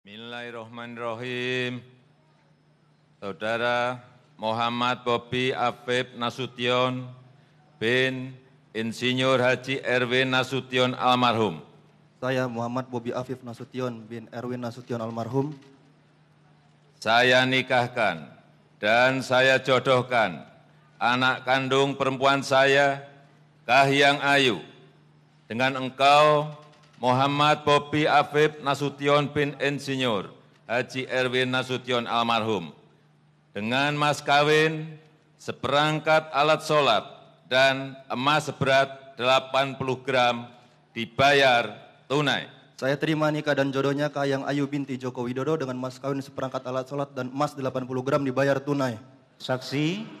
Bismillahirrahmanirrahim. Saudara Muhammad Bobi Afib Nasution bin Insinyur Haji Erwin Nasution almarhum. Saya Muhammad Bobi Afif Nasution bin Erwin Nasution almarhum. Saya nikahkan dan saya jodohkan anak kandung perempuan saya, Kahyang Ayu, dengan engkau Muhammad Bobi Afif Nasution bin Insinyur Haji Erwin Nasution almarhum dengan mas kawin seperangkat alat sholat dan emas seberat 80 gram dibayar tunai. Saya terima nikah dan jodohnya ke Yang Ayu binti Joko Widodo dengan mas kawin seperangkat alat sholat dan emas 80 gram dibayar tunai. Saksi